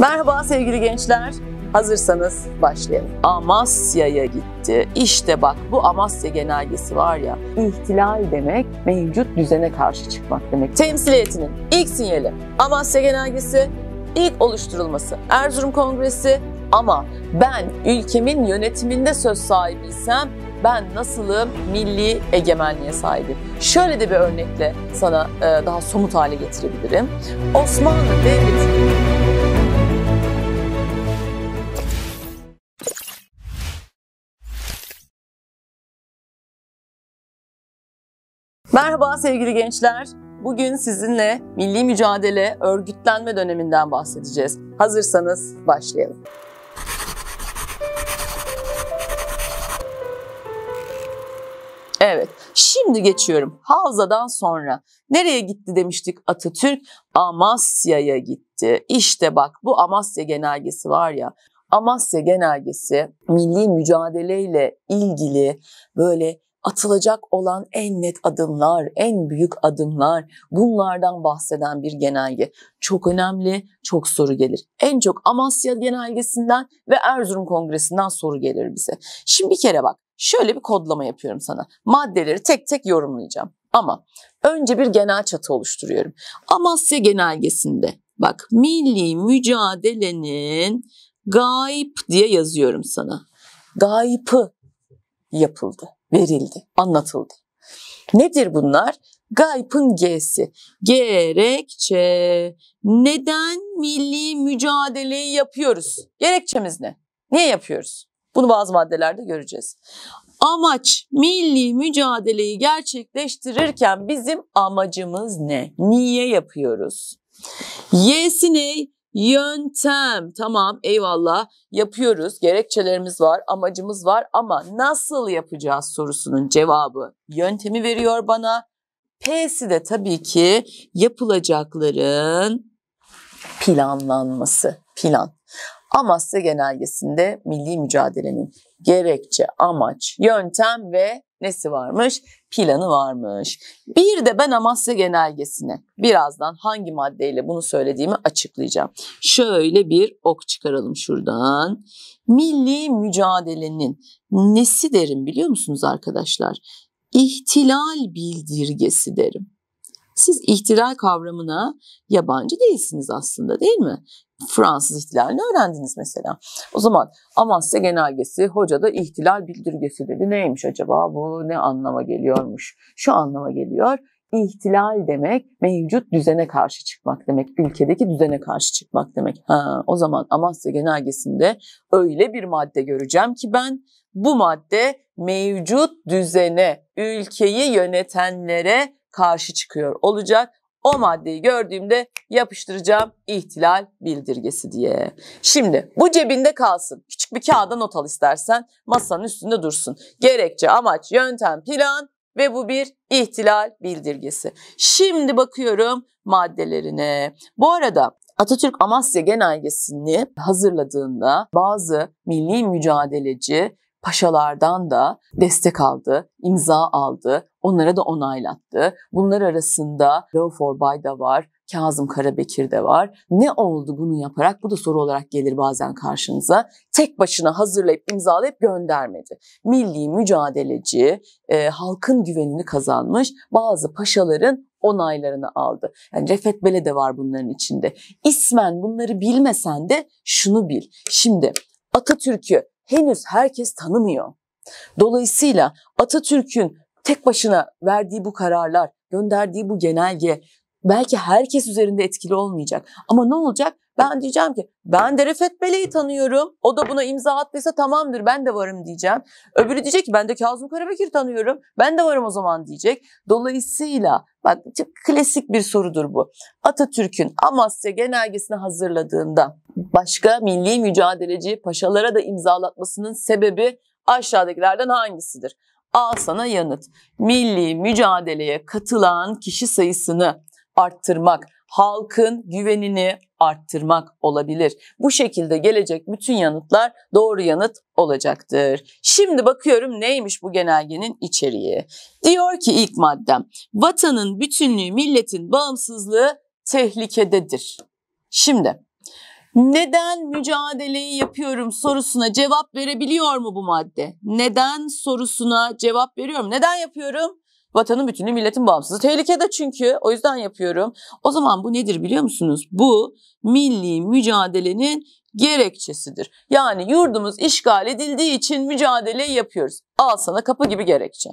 Merhaba sevgili gençler. Hazırsanız başlayalım. Amasya'ya gitti. İşte bak bu Amasya genelgesi var ya. İhtilal demek mevcut düzene karşı çıkmak demek. Temsiliyetinin ilk sinyali Amasya genelgesi, ilk oluşturulması Erzurum Kongresi ama ben ülkemin yönetiminde söz sahibiysem ben nasılım milli egemenliğe sahibim? Şöyle de bir örnekle sana e, daha somut hale getirebilirim. Osmanlı Devleti'nin Merhaba sevgili gençler. Bugün sizinle milli mücadele örgütlenme döneminden bahsedeceğiz. Hazırsanız başlayalım. Evet, şimdi geçiyorum. Havza'dan sonra nereye gitti demiştik Atatürk? Amasya'ya gitti. İşte bak bu Amasya genelgesi var ya. Amasya genelgesi milli mücadeleyle ilgili böyle atılacak olan en net adımlar, en büyük adımlar bunlardan bahseden bir genelge. Çok önemli, çok soru gelir. En çok Amasya genelgesinden ve Erzurum Kongresi'nden soru gelir bize. Şimdi bir kere bak, şöyle bir kodlama yapıyorum sana. Maddeleri tek tek yorumlayacağım. Ama önce bir genel çatı oluşturuyorum. Amasya genelgesinde bak milli mücadelenin gayip diye yazıyorum sana. Gayipı yapıldı verildi, anlatıldı. Nedir bunlar? Gayp'ın G'si. Gerekçe. Neden milli mücadeleyi yapıyoruz? Gerekçemiz ne? Niye yapıyoruz? Bunu bazı maddelerde göreceğiz. Amaç milli mücadeleyi gerçekleştirirken bizim amacımız ne? Niye yapıyoruz? Y'si ne? Yöntem tamam eyvallah yapıyoruz gerekçelerimiz var amacımız var ama nasıl yapacağız sorusunun cevabı yöntemi veriyor bana. P'si de tabii ki yapılacakların planlanması plan. Amasya genelgesinde milli mücadelenin gerekçe, amaç, yöntem ve nesi varmış? Planı varmış. Bir de ben Amasya genelgesine birazdan hangi maddeyle bunu söylediğimi açıklayacağım. Şöyle bir ok çıkaralım şuradan. Milli mücadelenin nesi derim biliyor musunuz arkadaşlar? İhtilal bildirgesi derim. Siz ihtilal kavramına yabancı değilsiniz aslında değil mi? Fransız ihtilalini öğrendiniz mesela. O zaman Amasya Genelgesi hocada ihtilal bildirgesi dedi. Neymiş acaba bu ne anlama geliyormuş? Şu anlama geliyor. İhtilal demek mevcut düzene karşı çıkmak demek. Ülkedeki düzene karşı çıkmak demek. Ha, o zaman Amasya Genelgesi'nde öyle bir madde göreceğim ki ben bu madde mevcut düzene, ülkeyi yönetenlere karşı çıkıyor olacak o maddeyi gördüğümde yapıştıracağım ihtilal bildirgesi diye. Şimdi bu cebinde kalsın. Küçük bir kağıda not al istersen masanın üstünde dursun. Gerekçe, amaç, yöntem, plan ve bu bir ihtilal bildirgesi. Şimdi bakıyorum maddelerine. Bu arada Atatürk Amasya Genelgesi'ni hazırladığında bazı milli mücadeleci paşalardan da destek aldı, imza aldı, onlara da onaylattı. Bunlar arasında Rauf Orbay da var, Kazım Karabekir de var. Ne oldu bunu yaparak? Bu da soru olarak gelir bazen karşınıza. Tek başına hazırlayıp imzalayıp göndermedi. Milli mücadeleci, e, halkın güvenini kazanmış bazı paşaların onaylarını aldı. Yani Refet Bele de var bunların içinde. İsmen bunları bilmesen de şunu bil. Şimdi Atatürk'ü henüz herkes tanımıyor. Dolayısıyla Atatürk'ün tek başına verdiği bu kararlar, gönderdiği bu genelge belki herkes üzerinde etkili olmayacak. Ama ne olacak? Ben diyeceğim ki ben de Refet Meleği tanıyorum. O da buna imza attıysa tamamdır ben de varım diyeceğim. Öbürü diyecek ki ben de Kazım Karabekir tanıyorum. Ben de varım o zaman diyecek. Dolayısıyla bak klasik bir sorudur bu. Atatürk'ün Amasya genelgesini hazırladığında başka milli mücadeleci paşalara da imzalatmasının sebebi aşağıdakilerden hangisidir? A sana yanıt. Milli mücadeleye katılan kişi sayısını arttırmak, halkın güvenini, arttırmak olabilir. Bu şekilde gelecek bütün yanıtlar doğru yanıt olacaktır. Şimdi bakıyorum neymiş bu genelgenin içeriği. Diyor ki ilk maddem vatanın bütünlüğü milletin bağımsızlığı tehlikededir. Şimdi neden mücadeleyi yapıyorum sorusuna cevap verebiliyor mu bu madde? Neden sorusuna cevap veriyorum. Neden yapıyorum? Vatanın bütünlüğü, milletin bağımsızlığı tehlikede çünkü o yüzden yapıyorum. O zaman bu nedir biliyor musunuz? Bu milli mücadelenin gerekçesidir. Yani yurdumuz işgal edildiği için mücadele yapıyoruz. Al sana kapı gibi gerekçe.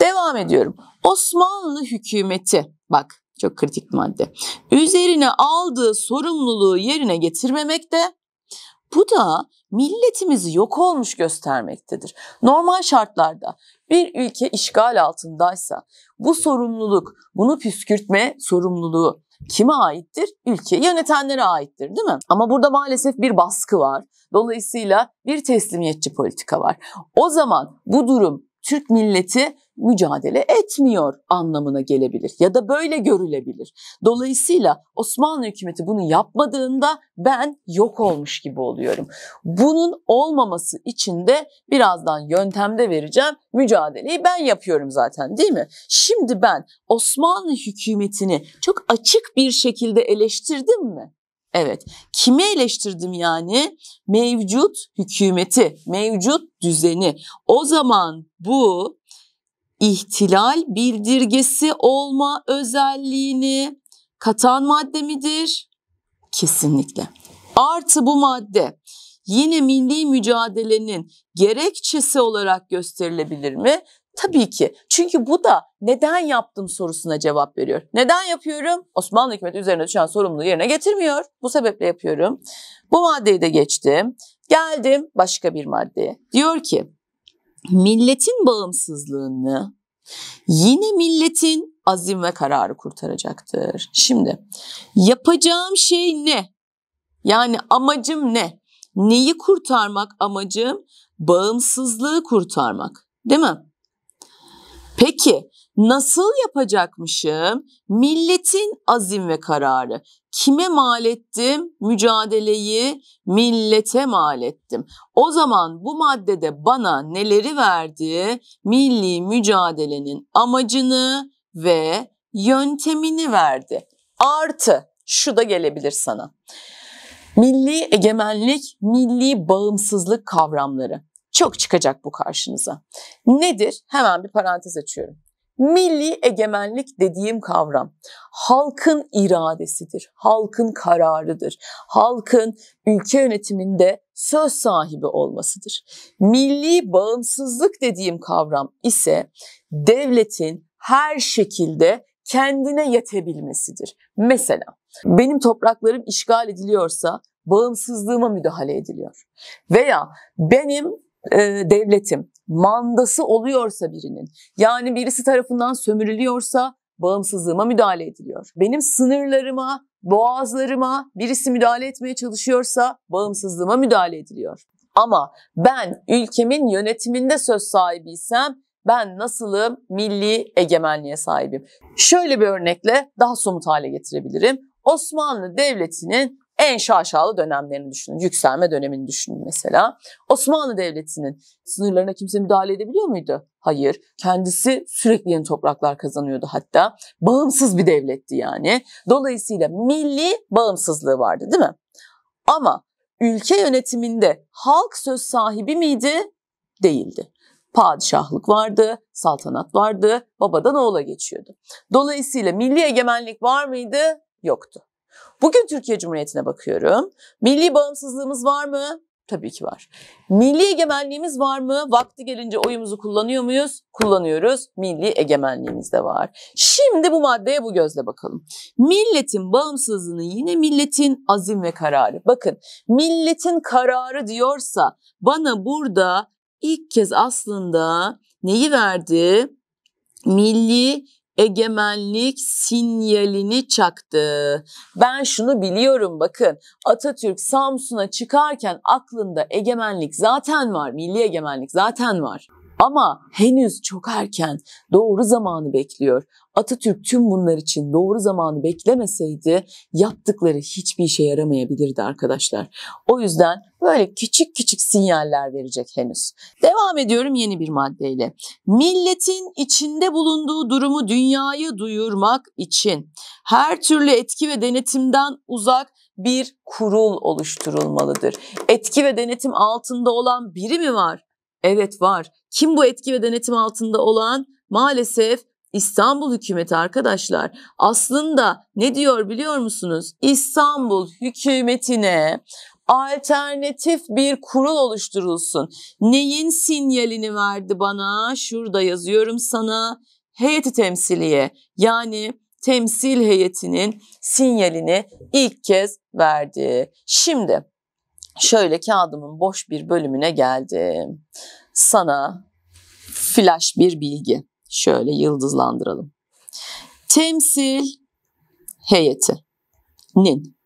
Devam ediyorum. Osmanlı hükümeti bak çok kritik madde. Üzerine aldığı sorumluluğu yerine getirmemekte bu da milletimizi yok olmuş göstermektedir. Normal şartlarda bir ülke işgal altındaysa bu sorumluluk, bunu püskürtme sorumluluğu kime aittir? Ülke yönetenlere aittir değil mi? Ama burada maalesef bir baskı var. Dolayısıyla bir teslimiyetçi politika var. O zaman bu durum Türk milleti mücadele etmiyor anlamına gelebilir ya da böyle görülebilir. Dolayısıyla Osmanlı hükümeti bunu yapmadığında ben yok olmuş gibi oluyorum. Bunun olmaması için de birazdan yöntemde vereceğim. Mücadeleyi ben yapıyorum zaten değil mi? Şimdi ben Osmanlı hükümetini çok açık bir şekilde eleştirdim mi? Evet. Kimi eleştirdim yani? Mevcut hükümeti, mevcut düzeni. O zaman bu ihtilal bildirgesi olma özelliğini katan madde midir? Kesinlikle. Artı bu madde yine milli mücadelenin gerekçesi olarak gösterilebilir mi? Tabii ki. Çünkü bu da neden yaptım sorusuna cevap veriyor. Neden yapıyorum? Osmanlı hükümeti üzerine düşen sorumluluğu yerine getirmiyor. Bu sebeple yapıyorum. Bu maddeyi de geçtim. Geldim başka bir maddeye. Diyor ki milletin bağımsızlığını yine milletin azim ve kararı kurtaracaktır. Şimdi yapacağım şey ne? Yani amacım ne? Neyi kurtarmak amacım? Bağımsızlığı kurtarmak. Değil mi? Peki Nasıl yapacakmışım? Milletin azim ve kararı. Kime mal ettim? Mücadeleyi millete mal ettim. O zaman bu maddede bana neleri verdi? Milli mücadelenin amacını ve yöntemini verdi. Artı şu da gelebilir sana. Milli egemenlik, milli bağımsızlık kavramları. Çok çıkacak bu karşınıza. Nedir? Hemen bir parantez açıyorum. Milli egemenlik dediğim kavram halkın iradesidir, halkın kararıdır, halkın ülke yönetiminde söz sahibi olmasıdır. Milli bağımsızlık dediğim kavram ise devletin her şekilde kendine yetebilmesidir. Mesela benim topraklarım işgal ediliyorsa bağımsızlığıma müdahale ediliyor. Veya benim e, devletim mandası oluyorsa birinin, yani birisi tarafından sömürülüyorsa bağımsızlığıma müdahale ediliyor. Benim sınırlarıma, boğazlarıma birisi müdahale etmeye çalışıyorsa bağımsızlığıma müdahale ediliyor. Ama ben ülkemin yönetiminde söz sahibiysem ben nasılım milli egemenliğe sahibim? Şöyle bir örnekle daha somut hale getirebilirim. Osmanlı Devleti'nin en şaşalı dönemlerini düşünün. Yükselme dönemini düşünün mesela. Osmanlı Devleti'nin sınırlarına kimse müdahale edebiliyor muydu? Hayır. Kendisi sürekli yeni topraklar kazanıyordu hatta. Bağımsız bir devletti yani. Dolayısıyla milli bağımsızlığı vardı değil mi? Ama ülke yönetiminde halk söz sahibi miydi? Değildi. Padişahlık vardı, saltanat vardı, babadan oğula geçiyordu. Dolayısıyla milli egemenlik var mıydı? Yoktu. Bugün Türkiye Cumhuriyeti'ne bakıyorum. Milli bağımsızlığımız var mı? Tabii ki var. Milli egemenliğimiz var mı? Vakti gelince oyumuzu kullanıyor muyuz? Kullanıyoruz. Milli egemenliğimiz de var. Şimdi bu maddeye bu gözle bakalım. Milletin bağımsızlığını yine milletin azim ve kararı. Bakın milletin kararı diyorsa bana burada ilk kez aslında neyi verdi? Milli egemenlik sinyalini çaktı. Ben şunu biliyorum bakın. Atatürk Samsun'a çıkarken aklında egemenlik zaten var. Milli egemenlik zaten var. Ama henüz çok erken doğru zamanı bekliyor. Atatürk tüm bunlar için doğru zamanı beklemeseydi yaptıkları hiçbir işe yaramayabilirdi arkadaşlar. O yüzden böyle küçük küçük sinyaller verecek henüz. Devam ediyorum yeni bir maddeyle. Milletin içinde bulunduğu durumu dünyaya duyurmak için her türlü etki ve denetimden uzak bir kurul oluşturulmalıdır. Etki ve denetim altında olan biri mi var? Evet var. Kim bu etki ve denetim altında olan? Maalesef İstanbul hükümeti arkadaşlar. Aslında ne diyor biliyor musunuz? İstanbul hükümetine alternatif bir kurul oluşturulsun. Neyin sinyalini verdi bana? Şurada yazıyorum sana. Heyeti temsiliye yani temsil heyetinin sinyalini ilk kez verdi. Şimdi şöyle kağıdımın boş bir bölümüne geldim. Sana flash bir bilgi. Şöyle yıldızlandıralım. Temsil heyetinin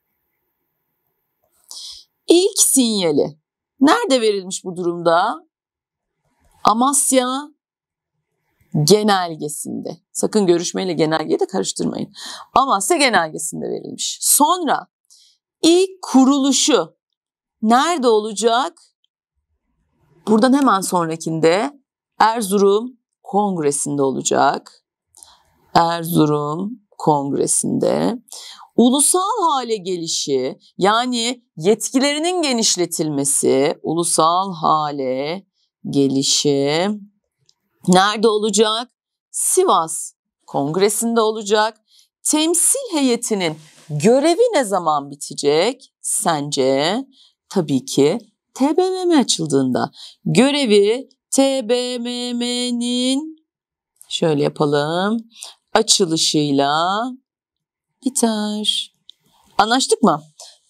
ilk sinyali nerede verilmiş bu durumda? Amasya genelgesinde. Sakın görüşmeyle genelgeyi de karıştırmayın. Amasya genelgesinde verilmiş. Sonra ilk kuruluşu Nerede olacak? Buradan hemen sonrakinde Erzurum Kongresi'nde olacak. Erzurum Kongresi'nde ulusal hale gelişi yani yetkilerinin genişletilmesi, ulusal hale gelişi nerede olacak? Sivas Kongresi'nde olacak. Temsil heyetinin görevi ne zaman bitecek sence? tabii ki TBMM açıldığında. Görevi TBMM'nin şöyle yapalım açılışıyla biter. Anlaştık mı?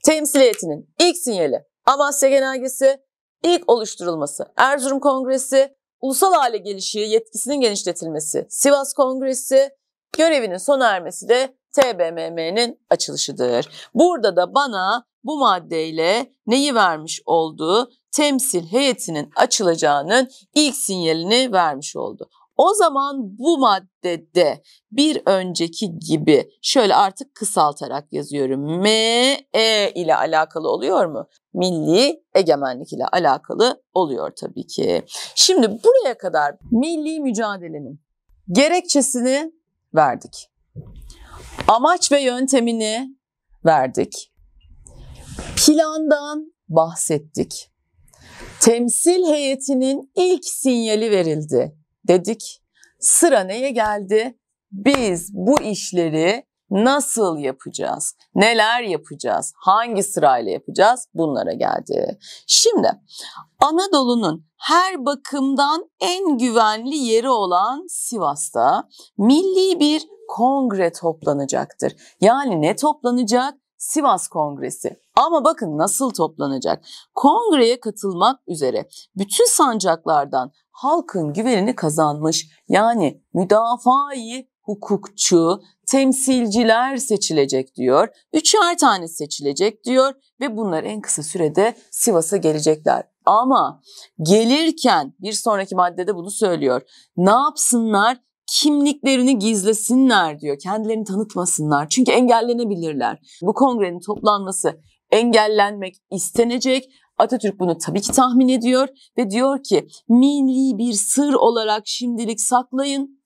Temsiliyetinin ilk sinyali Amasya Genelgesi, ilk oluşturulması Erzurum Kongresi, ulusal hale gelişi, yetkisinin genişletilmesi Sivas Kongresi, görevinin sona ermesi de TBMM'nin açılışıdır. Burada da bana bu maddeyle neyi vermiş olduğu temsil heyetinin açılacağının ilk sinyalini vermiş oldu. O zaman bu maddede bir önceki gibi şöyle artık kısaltarak yazıyorum. ME ile alakalı oluyor mu? Milli egemenlik ile alakalı oluyor tabii ki. Şimdi buraya kadar milli mücadelenin gerekçesini verdik. Amaç ve yöntemini verdik. Plandan bahsettik. Temsil heyetinin ilk sinyali verildi dedik. Sıra neye geldi? Biz bu işleri nasıl yapacağız? Neler yapacağız? Hangi sırayla yapacağız? Bunlara geldi. Şimdi Anadolu'nun her bakımdan en güvenli yeri olan Sivas'ta milli bir kongre toplanacaktır. Yani ne toplanacak? Sivas Kongresi. Ama bakın nasıl toplanacak. Kongreye katılmak üzere bütün sancaklardan halkın güvenini kazanmış yani müdafai hukukçu, temsilciler seçilecek diyor. Üçer tane seçilecek diyor ve bunlar en kısa sürede Sivas'a gelecekler. Ama gelirken bir sonraki maddede bunu söylüyor. Ne yapsınlar? kimliklerini gizlesinler diyor. Kendilerini tanıtmasınlar. Çünkü engellenebilirler. Bu kongrenin toplanması engellenmek istenecek. Atatürk bunu tabii ki tahmin ediyor ve diyor ki milli bir sır olarak şimdilik saklayın.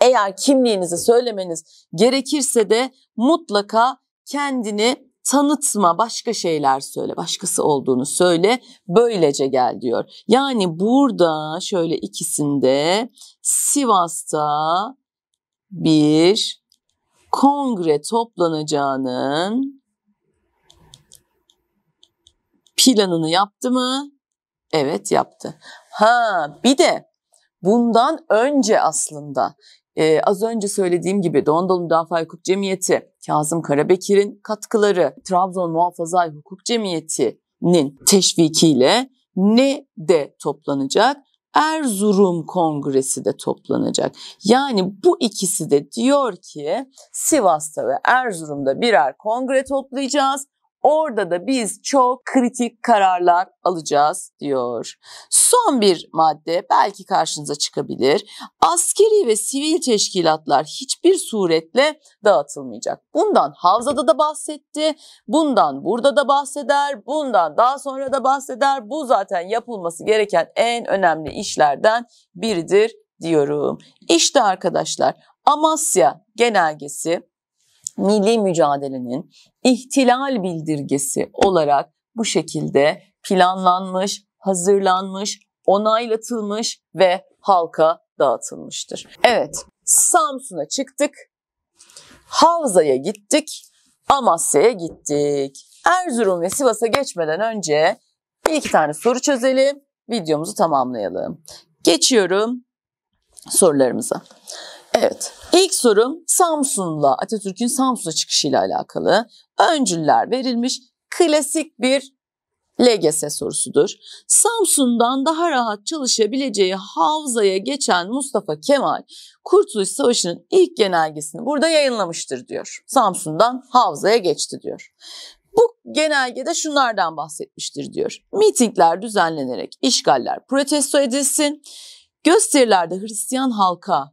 Eğer kimliğinizi söylemeniz gerekirse de mutlaka kendini tanıtma, başka şeyler söyle, başkası olduğunu söyle, böylece gel diyor. Yani burada şöyle ikisinde Sivas'ta bir kongre toplanacağının planını yaptı mı? Evet yaptı. Ha bir de bundan önce aslında ee, az önce söylediğim gibi Dondalı Müdafaa Hukuk Cemiyeti Kazım Karabekir'in katkıları Trabzon Muhafaza Hukuk Cemiyeti'nin teşvikiyle ne de toplanacak? Erzurum Kongresi de toplanacak. Yani bu ikisi de diyor ki Sivas'ta ve Erzurum'da birer kongre toplayacağız Orada da biz çok kritik kararlar alacağız diyor. Son bir madde belki karşınıza çıkabilir. Askeri ve sivil teşkilatlar hiçbir suretle dağıtılmayacak. Bundan Havza'da da bahsetti, bundan burada da bahseder, bundan daha sonra da bahseder. Bu zaten yapılması gereken en önemli işlerden biridir diyorum. İşte arkadaşlar Amasya genelgesi milli mücadelenin ihtilal bildirgesi olarak bu şekilde planlanmış, hazırlanmış, onaylatılmış ve halka dağıtılmıştır. Evet, Samsun'a çıktık, Havza'ya gittik, Amasya'ya gittik. Erzurum ve Sivas'a geçmeden önce bir iki tane soru çözelim, videomuzu tamamlayalım. Geçiyorum sorularımıza. Evet. İlk sorum Samsun'la Atatürk'ün Samsun'a çıkışıyla alakalı. Öncüller verilmiş klasik bir LGS sorusudur. Samsun'dan daha rahat çalışabileceği Havza'ya geçen Mustafa Kemal Kurtuluş Savaşı'nın ilk genelgesini burada yayınlamıştır diyor. Samsun'dan Havza'ya geçti diyor. Bu genelgede şunlardan bahsetmiştir diyor. Mitingler düzenlenerek işgaller protesto edilsin. Gösterilerde Hristiyan halka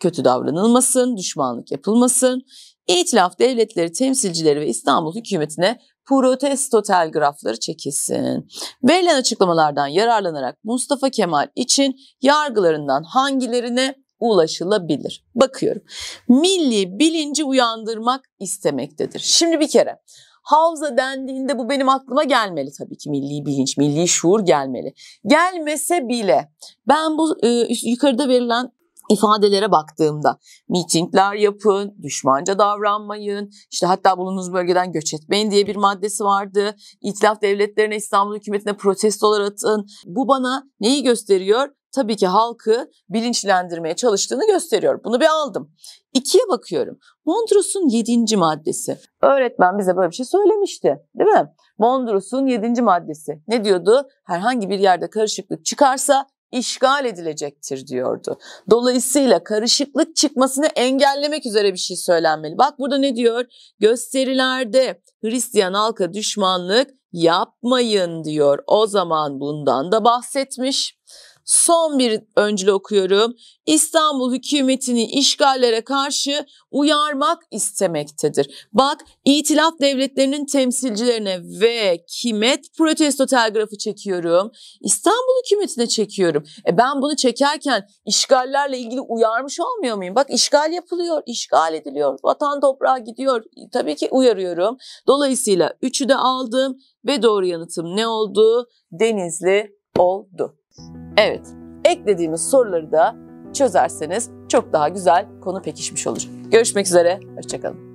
kötü davranılmasın, düşmanlık yapılmasın. İtilaf devletleri temsilcileri ve İstanbul hükümetine protesto telgrafları çekilsin. Verilen açıklamalardan yararlanarak Mustafa Kemal için yargılarından hangilerine ulaşılabilir? Bakıyorum. Milli bilinci uyandırmak istemektedir. Şimdi bir kere havza dendiğinde bu benim aklıma gelmeli tabii ki milli bilinç, milli şuur gelmeli. Gelmese bile ben bu e, yukarıda verilen ifadelere baktığımda mitingler yapın, düşmanca davranmayın, işte hatta bulunduğunuz bölgeden göç etmeyin diye bir maddesi vardı. İtilaf devletlerine, İstanbul hükümetine protestolar atın. Bu bana neyi gösteriyor? Tabii ki halkı bilinçlendirmeye çalıştığını gösteriyor. Bunu bir aldım. İkiye bakıyorum. Mondros'un yedinci maddesi. Öğretmen bize böyle bir şey söylemişti değil mi? Mondros'un yedinci maddesi. Ne diyordu? Herhangi bir yerde karışıklık çıkarsa işgal edilecektir diyordu. Dolayısıyla karışıklık çıkmasını engellemek üzere bir şey söylenmeli. Bak burada ne diyor? Gösterilerde Hristiyan halka düşmanlık yapmayın diyor. O zaman bundan da bahsetmiş. Son bir öncülü okuyorum. İstanbul hükümetini işgallere karşı uyarmak istemektedir. Bak itilaf devletlerinin temsilcilerine ve kime protesto telgrafı çekiyorum? İstanbul hükümetine çekiyorum. E ben bunu çekerken işgallerle ilgili uyarmış olmuyor muyum? Bak işgal yapılıyor, işgal ediliyor, vatan toprağa gidiyor. E, tabii ki uyarıyorum. Dolayısıyla üçü de aldım ve doğru yanıtım ne oldu? Denizli oldu. Evet, eklediğimiz soruları da çözerseniz çok daha güzel konu pekişmiş olur. Görüşmek üzere, hoşçakalın.